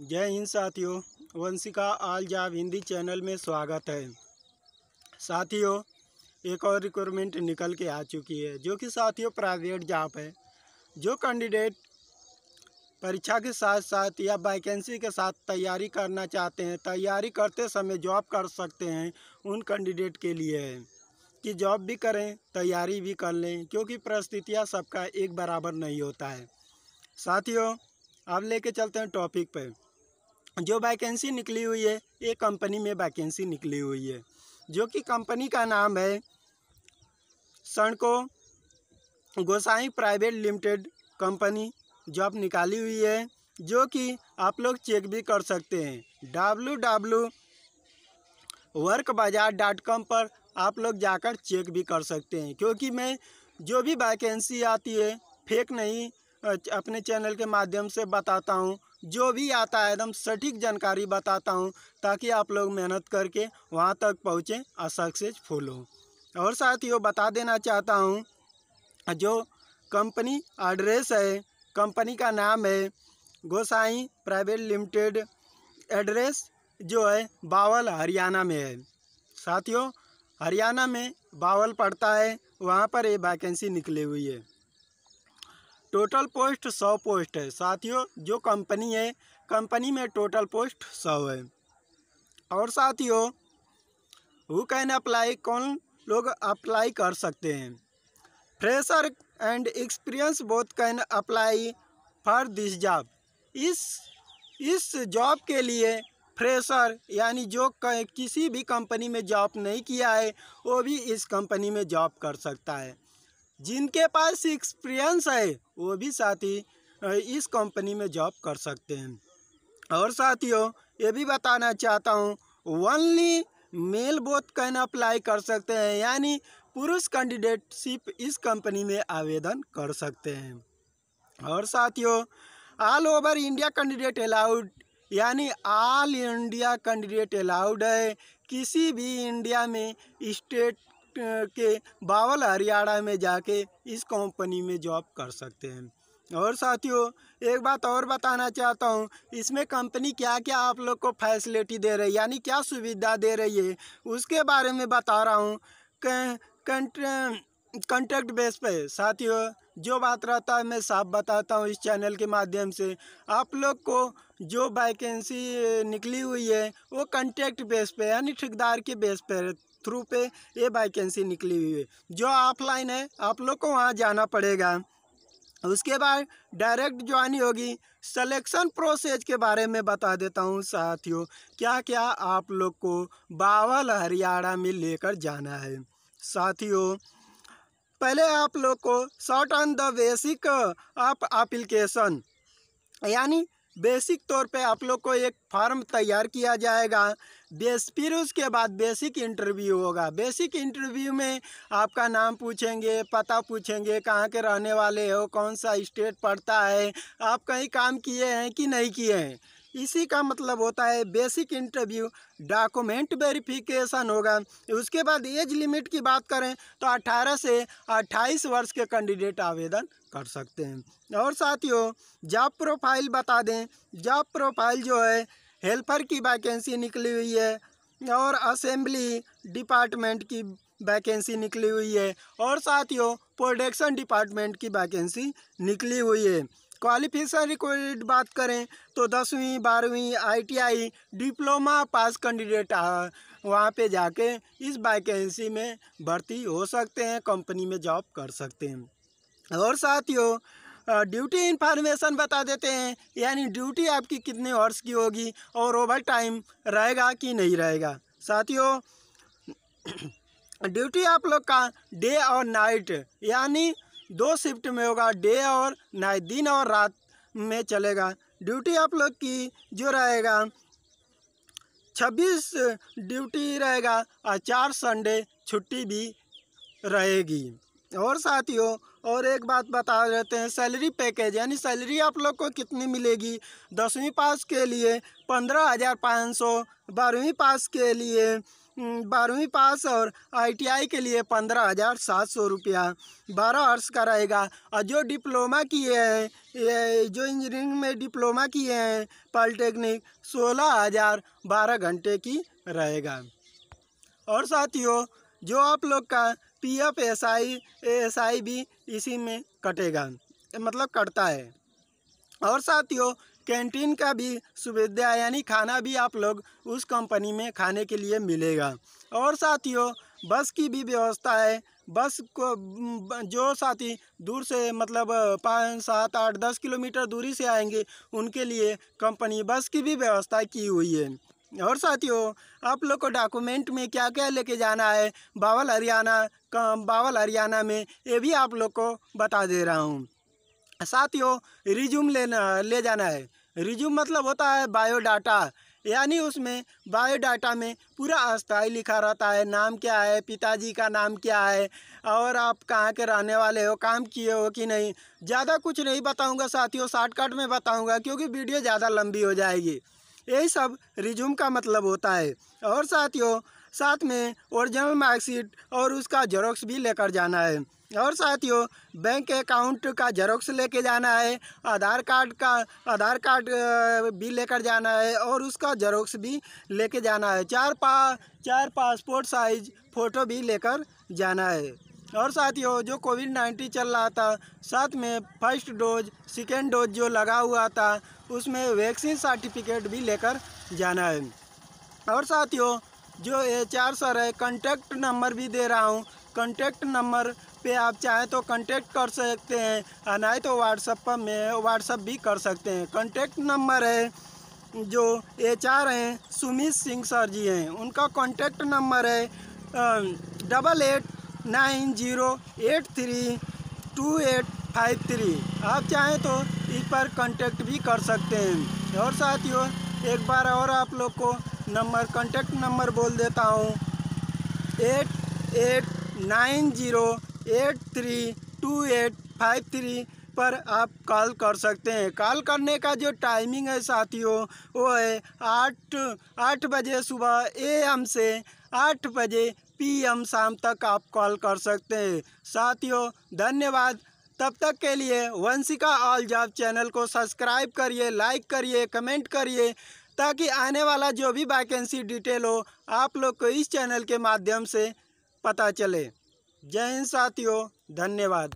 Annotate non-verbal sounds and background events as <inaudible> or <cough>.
जय हिंद साथियों वंशिका आल जाब हिंदी चैनल में स्वागत है साथियों एक और रिक्वायरमेंट निकल के आ चुकी है जो कि साथियों प्राइवेट जॉब है जो कैंडिडेट परीक्षा के साथ साथ या वैकेंसी के साथ तैयारी करना चाहते हैं तैयारी करते समय जॉब कर सकते हैं उन कैंडिडेट के लिए है कि जॉब भी करें तैयारी भी कर लें क्योंकि परिस्थितियाँ सबका एक बराबर नहीं होता है साथियों अब लेके चलते हैं टॉपिक पर जो वैकेंसी निकली हुई है ये कंपनी में वैकेंसी निकली हुई है जो कि कंपनी का नाम है सणको गोसाई प्राइवेट लिमिटेड कंपनी जॉब निकाली हुई है जो कि आप लोग चेक भी कर सकते हैं डब्लू डब्लू वर्क बाजार डॉट कॉम पर आप लोग जाकर चेक भी कर सकते हैं क्योंकि मैं जो भी वैकेंसी आती है फेक नहीं अपने चैनल के माध्यम से बताता हूँ जो भी आता है एकदम सटीक जानकारी बताता हूँ ताकि आप लोग मेहनत करके वहाँ तक पहुँचें और सक्सेसफुल हो और साथियों बता देना चाहता हूँ जो कंपनी एड्रेस है कंपनी का नाम है गोसाई प्राइवेट लिमिटेड एड्रेस जो है बावल हरियाणा में है साथियों हरियाणा में बावल पड़ता है वहाँ पर ये वैकेंसी निकली हुई है टोटल पोस्ट सौ पोस्ट है साथियों जो कंपनी है कंपनी में टोटल पोस्ट सौ है और साथियों हु कैन अप्लाई कौन लोग अप्लाई कर सकते हैं fresher and experience both can apply for this job इस इस जॉब के लिए फ्रेशर यानी जो किसी भी कंपनी में जॉब नहीं किया है वो भी इस कंपनी में जॉब कर सकता है जिनके पास एक्सपीरियंस है वो भी साथी इस कंपनी में जॉब कर सकते हैं और साथियों ये भी बताना चाहता हूँ only male both can apply कर सकते हैं यानी पुरुष कैंडिडेट सिर्फ इस कंपनी में आवेदन कर सकते हैं और साथियों all over India candidate allowed यानी ऑल इंडिया कैंडिडेट अलाउड है किसी भी इंडिया में स्टेट के बावल हरियाणा में जाके इस कंपनी में जॉब कर सकते हैं और साथियों एक बात और बताना चाहता हूँ इसमें कंपनी क्या क्या आप लोग को फैसिलिटी दे रही है यानी क्या सुविधा दे रही है उसके बारे में बता रहा हूँ कंट्री कंटेक्ट बेस पे साथियों जो बात रहता है मैं साफ बताता हूँ इस चैनल के माध्यम से आप लोग को जो वैकेंसी निकली हुई है वो कंटेक्ट बेस पे यानी ठेकेदार के बेस पे थ्रू पे ये वैकेंसी निकली हुई है जो ऑफलाइन है आप लोग को वहाँ जाना पड़ेगा उसके बाद डायरेक्ट ज्वाइन होगी सिलेक्शन प्रोसेस के बारे में बता देता हूँ साथियों क्या क्या आप लोग को बावल हरियाणा में लेकर जाना है साथियों पहले आप लोग को शॉर्ट ऑन द बेसिक आप एप्लीकेशन यानी बेसिक तौर पे आप लोग को एक फार्म तैयार किया जाएगा बेस फिर उसके बाद बेसिक इंटरव्यू होगा बेसिक इंटरव्यू में आपका नाम पूछेंगे पता पूछेंगे कहाँ के रहने वाले हो कौन सा स्टेट पड़ता है आप कहीं काम किए हैं कि नहीं किए हैं इसी का मतलब होता है बेसिक इंटरव्यू डॉक्यूमेंट वेरिफिकेशन होगा उसके बाद एज लिमिट की बात करें तो 18 से 28 वर्ष के कैंडिडेट आवेदन कर सकते हैं और साथियों जॉब प्रोफाइल बता दें जॉब प्रोफाइल जो है हेल्पर की वैकेंसी निकली हुई है और असेंबली डिपार्टमेंट की वैकेंसी निकली हुई है और साथियों प्रोडक्शन डिपार्टमेंट की वैकेंसी निकली हुई है क्वालिफिकेशन रिक्वायर्ड बात करें तो दसवीं बारहवीं आईटीआई डिप्लोमा पास कैंडिडेट वहाँ पे जाके इस वैकेंसी में भर्ती हो सकते हैं कंपनी में जॉब कर सकते हैं और साथियों ड्यूटी इन्फॉर्मेशन बता देते हैं यानी ड्यूटी आपकी कितने वर्ष की होगी और ओवर टाइम रहेगा कि नहीं रहेगा साथियों ड्यूटी <clears throat> आप लोग का डे और नाइट यानी दो शिफ्ट में होगा डे और नाइट दिन और रात में चलेगा ड्यूटी आप लोग की जो रहेगा छब्बीस ड्यूटी रहेगा और चार संडे छुट्टी भी रहेगी और साथियों और एक बात बता देते हैं सैलरी पैकेज यानी सैलरी आप लोग को कितनी मिलेगी दसवीं पास के लिए पंद्रह हज़ार पाँच सौ बारहवीं पास के लिए हम्म, बारहवीं पास और आईटीआई के लिए पंद्रह हज़ार सात सौ रुपया बारह वर्ष का रहेगा और जो डिप्लोमा किए हैं जो इंजीनियरिंग में डिप्लोमा किए हैं पॉलिटेक्निक सोलह हज़ार बारह घंटे की रहेगा और साथियों जो आप लोग का P F S I S I भी इसी में कटेगा मतलब कटता है और साथियों कैंटीन का भी सुविधा यानी खाना भी आप लोग उस कंपनी में खाने के लिए मिलेगा और साथियों बस की भी व्यवस्था है बस को जो साथी दूर से मतलब पाँच सात आठ दस किलोमीटर दूरी से आएंगे उनके लिए कंपनी बस की भी व्यवस्था की हुई है और साथियों आप लोग को डॉक्यूमेंट में क्या क्या लेके जाना है बावल हरियाणा बावल हरियाणा में ये भी आप लोग को बता दे रहा हूँ साथियों रिज्यूम लेना ले जाना है रिज्यूम मतलब होता है बायोडाटा यानी उसमें बायोडाटा में पूरा अस्थाई लिखा रहता है नाम क्या है पिताजी का नाम क्या है और आप कहाँ के रहने वाले हो काम किए हो कि नहीं ज़्यादा कुछ नहीं बताऊँगा साथियों शॉर्टकट में बताऊँगा क्योंकि वीडियो ज़्यादा लंबी हो जाएगी यही सब रिज्यूम का मतलब होता है और साथियों साथ में ओरिजिनल मार्कशीट और उसका जेरोक्स भी लेकर जाना है और साथियों बैंक अकाउंट का जेरोक्स लेके जाना है आधार कार्ड का आधार कार्ड भी लेकर जाना है और उसका जेरोक्स भी लेके जाना है चार पा चार पासपोर्ट साइज फ़ोटो भी लेकर जाना है और साथियों जो कोविड नाइन्टीन चल रहा था साथ में फर्स्ट डोज सेकेंड डोज जो लगा हुआ था उसमें वैक्सीन सर्टिफिकेट भी लेकर जाना है और साथियों जो एच चार सर है कंटेक्ट नंबर भी दे रहा हूँ कंटेक्ट नंबर पे आप चाहें तो कॉन्टेक्ट कर सकते हैं और हाँ, ना तो व्हाट्सअप पर में व्हाट्सअप भी कर सकते हैं कॉन्टेक्ट नंबर है जो एच आर हैं सुमित सिंह सर जी हैं उनका कॉन्टेक्ट नंबर है double eight nine zero eight three two eight five three आप चाहें तो इस पर कांटेक्ट भी कर सकते हैं और साथियों एक बार और आप लोग को नंबर कांटेक्ट नंबर बोल देता हूँ eight eight nine zero eight three two eight five three पर आप कॉल कर सकते हैं कॉल करने का जो टाइमिंग है साथियों वो है आठ आठ बजे सुबह ए एम से आठ बजे पी एम शाम तक आप कॉल कर सकते हैं साथियों धन्यवाद तब तक के लिए वंशिका ऑल जॉब चैनल को सब्सक्राइब करिए लाइक करिए कमेंट करिए ताकि आने वाला जो भी वैकेंसी डिटेल हो आप लोग को इस चैनल के माध्यम से पता चले जय हिंद साथियों धन्यवाद